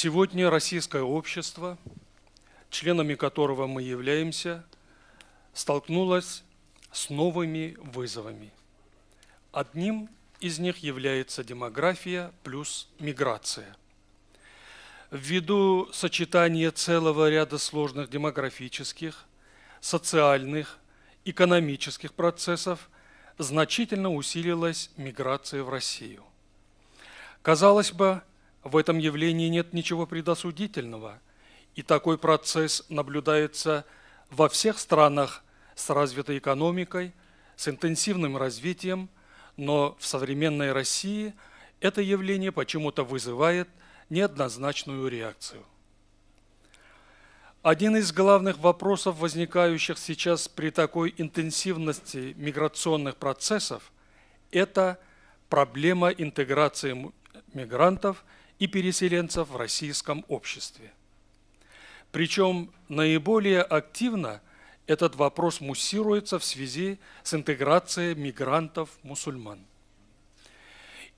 Сегодня российское общество, членами которого мы являемся, столкнулось с новыми вызовами. Одним из них является демография плюс миграция. Ввиду сочетания целого ряда сложных демографических, социальных, экономических процессов значительно усилилась миграция в Россию. Казалось бы, в этом явлении нет ничего предосудительного, и такой процесс наблюдается во всех странах с развитой экономикой, с интенсивным развитием, но в современной России это явление почему-то вызывает неоднозначную реакцию. Один из главных вопросов, возникающих сейчас при такой интенсивности миграционных процессов, это проблема интеграции мигрантов – и переселенцев в российском обществе. Причем наиболее активно этот вопрос муссируется в связи с интеграцией мигрантов-мусульман.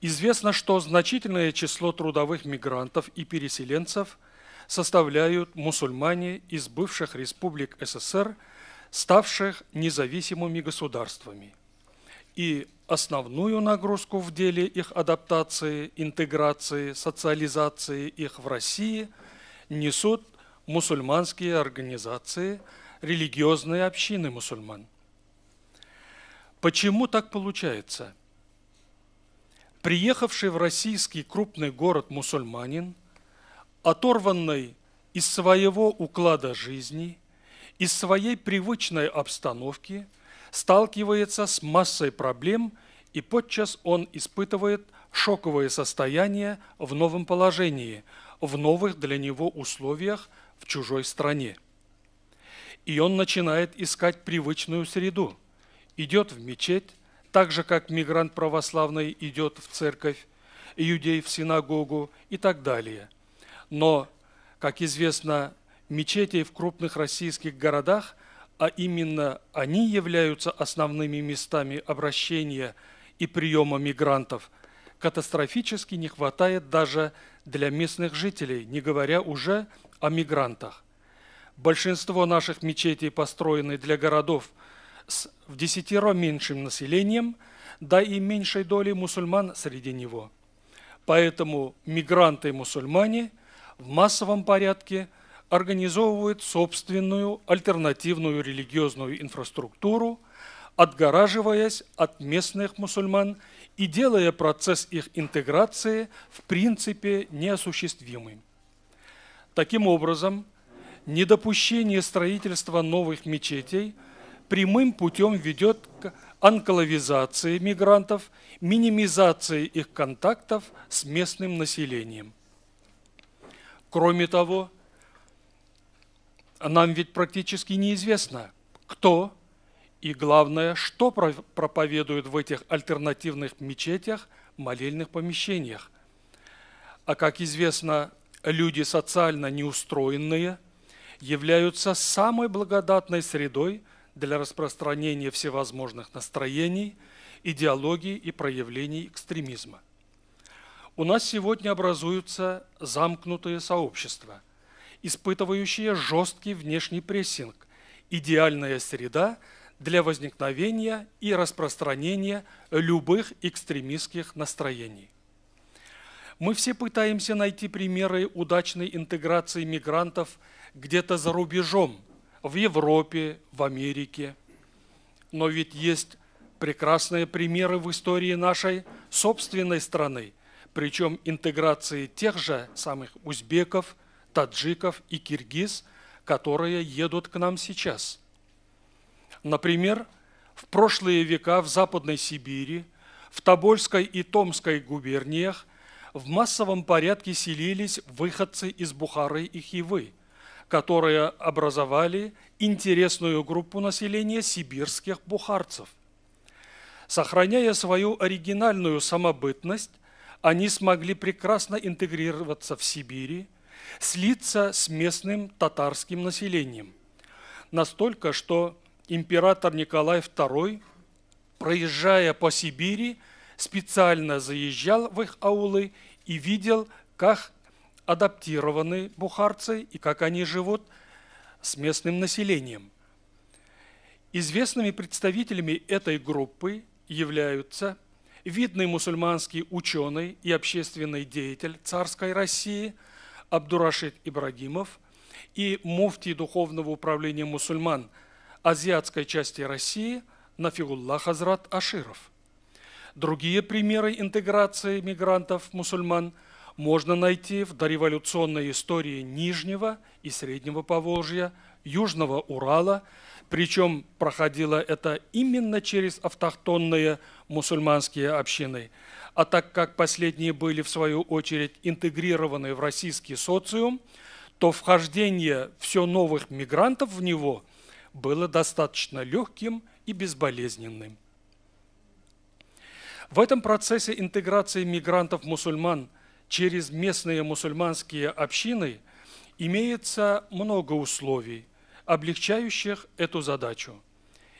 Известно, что значительное число трудовых мигрантов и переселенцев составляют мусульмане из бывших республик СССР, ставших независимыми государствами. И основную нагрузку в деле их адаптации, интеграции, социализации их в России несут мусульманские организации, религиозные общины мусульман. Почему так получается? Приехавший в российский крупный город мусульманин, оторванный из своего уклада жизни, из своей привычной обстановки, сталкивается с массой проблем – и подчас он испытывает шоковое состояние в новом положении, в новых для него условиях в чужой стране. И он начинает искать привычную среду, идет в мечеть, так же, как мигрант православный идет в церковь, иудей в синагогу и так далее. Но, как известно, мечети в крупных российских городах, а именно они являются основными местами обращения – и приема мигрантов катастрофически не хватает даже для местных жителей, не говоря уже о мигрантах. Большинство наших мечетей построены для городов с в десятеро меньшим населением, да и меньшей долей мусульман среди него. Поэтому мигранты-мусульмане и в массовом порядке организовывают собственную альтернативную религиозную инфраструктуру, отгораживаясь от местных мусульман и делая процесс их интеграции в принципе неосуществимым. Таким образом, недопущение строительства новых мечетей прямым путем ведет к анклавизации мигрантов, минимизации их контактов с местным населением. Кроме того, нам ведь практически неизвестно, кто и главное, что проповедуют в этих альтернативных мечетях, молельных помещениях. А как известно, люди социально неустроенные являются самой благодатной средой для распространения всевозможных настроений, идеологий и проявлений экстремизма. У нас сегодня образуются замкнутые сообщества, испытывающие жесткий внешний прессинг, идеальная среда – для возникновения и распространения любых экстремистских настроений. Мы все пытаемся найти примеры удачной интеграции мигрантов где-то за рубежом, в Европе, в Америке. Но ведь есть прекрасные примеры в истории нашей собственной страны, причем интеграции тех же самых узбеков, таджиков и киргиз, которые едут к нам сейчас – Например, в прошлые века в Западной Сибири, в Тобольской и Томской губерниях в массовом порядке селились выходцы из Бухары и Хивы, которые образовали интересную группу населения сибирских бухарцев. Сохраняя свою оригинальную самобытность, они смогли прекрасно интегрироваться в Сибири, слиться с местным татарским населением. Настолько, что император Николай II, проезжая по Сибири, специально заезжал в их аулы и видел, как адаптированы бухарцы и как они живут с местным населением. Известными представителями этой группы являются видный мусульманский ученый и общественный деятель царской России Абдурашид Ибрагимов и муфтий духовного управления мусульман – азиатской части России Нафигулла Хазрат Аширов. Другие примеры интеграции мигрантов-мусульман можно найти в дореволюционной истории Нижнего и Среднего Поволжья, Южного Урала, причем проходило это именно через автохтонные мусульманские общины. А так как последние были, в свою очередь, интегрированы в российский социум, то вхождение все новых мигрантов в него – было достаточно легким и безболезненным. В этом процессе интеграции мигрантов-мусульман через местные мусульманские общины имеется много условий, облегчающих эту задачу.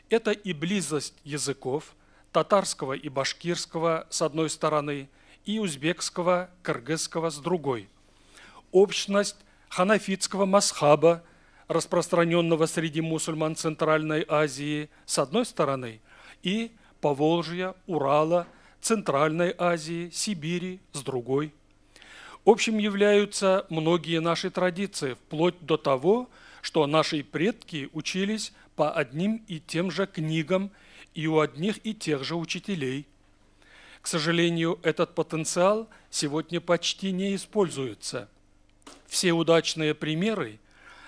Это и близость языков, татарского и башкирского с одной стороны, и узбекского, кыргызского с другой. Общность ханафитского масхаба распространенного среди мусульман Центральной Азии с одной стороны и Поволжья, Урала, Центральной Азии, Сибири с другой. Общим являются многие наши традиции, вплоть до того, что наши предки учились по одним и тем же книгам и у одних и тех же учителей. К сожалению, этот потенциал сегодня почти не используется. Все удачные примеры –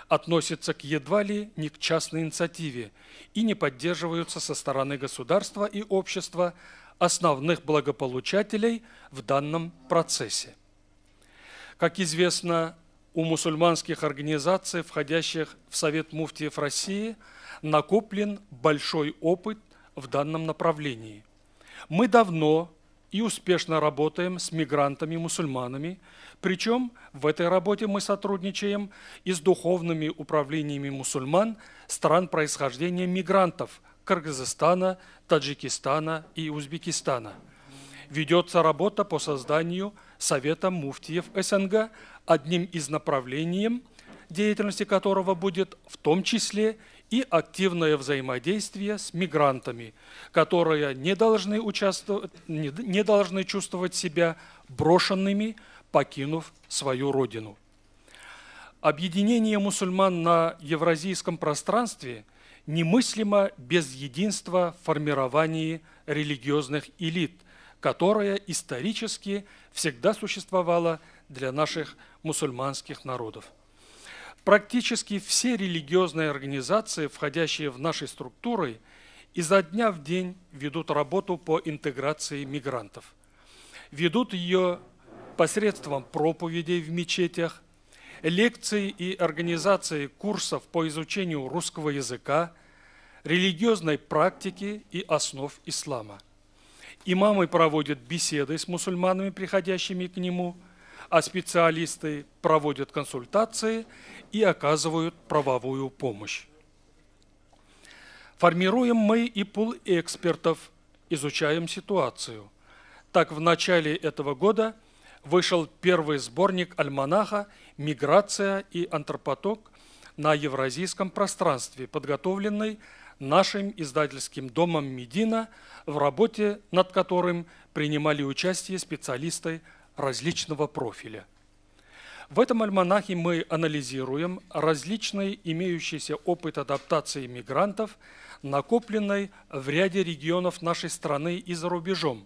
относятся к едва ли не к частной инициативе и не поддерживаются со стороны государства и общества основных благополучателей в данном процессе. Как известно, у мусульманских организаций, входящих в Совет муфтиев России, накоплен большой опыт в данном направлении. Мы давно и успешно работаем с мигрантами-мусульманами. Причем в этой работе мы сотрудничаем и с духовными управлениями мусульман стран происхождения мигрантов Кыргызстана, Таджикистана и Узбекистана. Ведется работа по созданию Совета муфтиев СНГ, одним из направлений деятельности которого будет в том числе и активное взаимодействие с мигрантами, которые не должны, участвовать, не должны чувствовать себя брошенными, покинув свою родину. Объединение мусульман на евразийском пространстве немыслимо без единства в формировании религиозных элит, которое исторически всегда существовало для наших мусульманских народов. Практически все религиозные организации, входящие в наши структуры, изо дня в день ведут работу по интеграции мигрантов. Ведут ее посредством проповедей в мечетях, лекций и организации курсов по изучению русского языка, религиозной практики и основ ислама. Имамы проводят беседы с мусульманами, приходящими к нему – а специалисты проводят консультации и оказывают правовую помощь. Формируем мы и пул экспертов, изучаем ситуацию. Так в начале этого года вышел первый сборник альманаха «Миграция и антропоток» на евразийском пространстве, подготовленный нашим издательским домом «Медина», в работе над которым принимали участие специалисты различного профиля. В этом альманахе мы анализируем различный имеющийся опыт адаптации мигрантов, накопленный в ряде регионов нашей страны и за рубежом,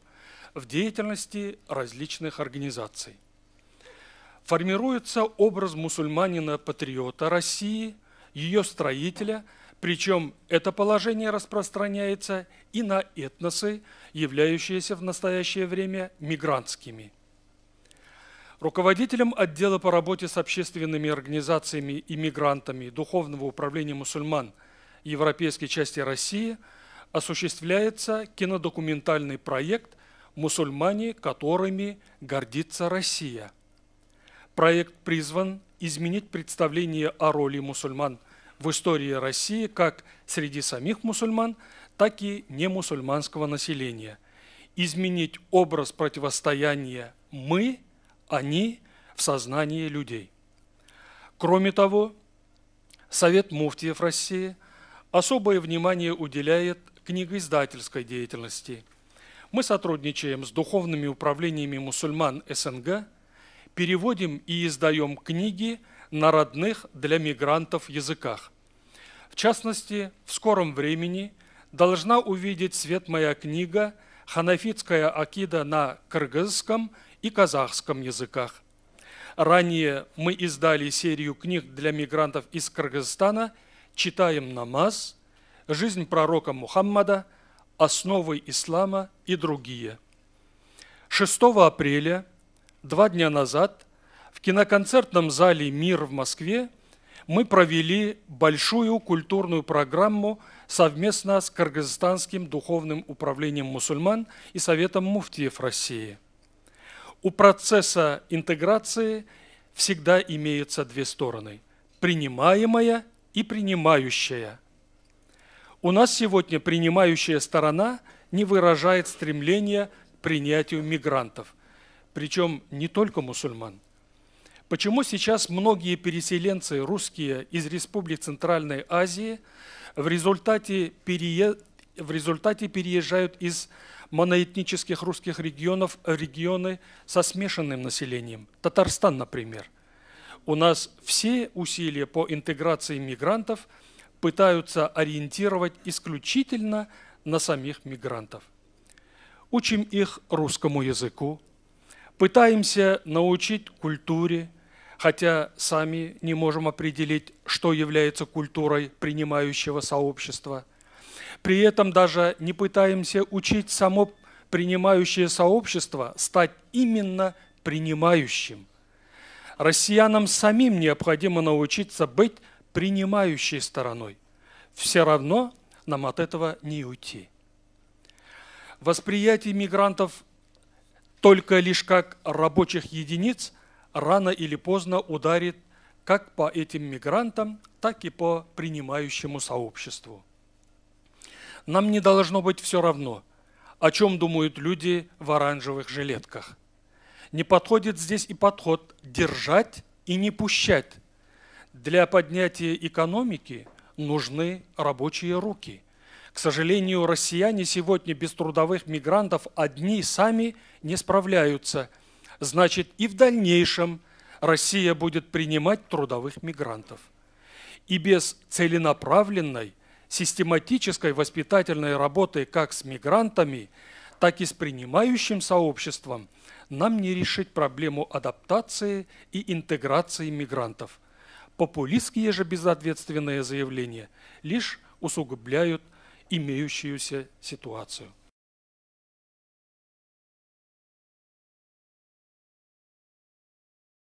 в деятельности различных организаций. Формируется образ мусульманина-патриота России, ее строителя, причем это положение распространяется и на этносы, являющиеся в настоящее время мигрантскими – Руководителем отдела по работе с общественными организациями и мигрантами Духовного управления мусульман Европейской части России осуществляется кинодокументальный проект «Мусульмане, которыми гордится Россия». Проект призван изменить представление о роли мусульман в истории России как среди самих мусульман, так и немусульманского населения, изменить образ противостояния «мы» они в сознании людей. Кроме того, Совет муфтиев России особое внимание уделяет книгоиздательской деятельности. Мы сотрудничаем с духовными управлениями мусульман СНГ, переводим и издаем книги на родных для мигрантов языках. В частности, в скором времени должна увидеть свет моя книга «Ханафитская акида на кыргызском – и казахском языках. Ранее мы издали серию книг для мигрантов из Кыргызстана «Читаем намаз», «Жизнь пророка Мухаммада», «Основы ислама» и другие. 6 апреля, два дня назад, в киноконцертном зале «Мир» в Москве мы провели большую культурную программу совместно с Кыргызстанским духовным управлением мусульман и Советом муфтиев России – у процесса интеграции всегда имеются две стороны – принимаемая и принимающая. У нас сегодня принимающая сторона не выражает стремление к принятию мигрантов, причем не только мусульман. Почему сейчас многие переселенцы русские из республик Центральной Азии в результате перее в результате переезжают из моноэтнических русских регионов в э, регионы со смешанным населением. Татарстан, например. У нас все усилия по интеграции мигрантов пытаются ориентировать исключительно на самих мигрантов. Учим их русскому языку, пытаемся научить культуре, хотя сами не можем определить, что является культурой принимающего сообщества – при этом даже не пытаемся учить само принимающее сообщество стать именно принимающим. Россиянам самим необходимо научиться быть принимающей стороной. Все равно нам от этого не уйти. Восприятие мигрантов только лишь как рабочих единиц рано или поздно ударит как по этим мигрантам, так и по принимающему сообществу. Нам не должно быть все равно, о чем думают люди в оранжевых жилетках. Не подходит здесь и подход держать и не пущать. Для поднятия экономики нужны рабочие руки. К сожалению, россияне сегодня без трудовых мигрантов одни сами не справляются. Значит, и в дальнейшем Россия будет принимать трудовых мигрантов. И без целенаправленной – систематической воспитательной работы как с мигрантами, так и с принимающим сообществом нам не решить проблему адаптации и интеграции мигрантов. Популистские же безответственные заявления лишь усугубляют имеющуюся ситуацию.